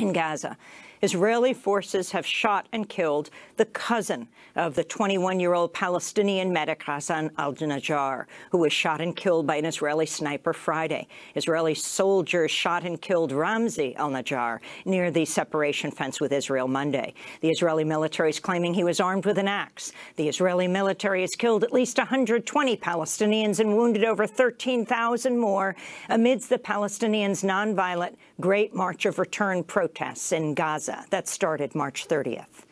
in Gaza. Israeli forces have shot and killed the cousin of the 21-year-old Palestinian medic Hassan al-Najjar, who was shot and killed by an Israeli sniper Friday. Israeli soldiers shot and killed Ramzi al-Najjar near the separation fence with Israel Monday. The Israeli military is claiming he was armed with an axe. The Israeli military has killed at least 120 Palestinians and wounded over 13,000 more amidst the Palestinians' nonviolent Great March of Return protests in Gaza. Gaza that started March 30th.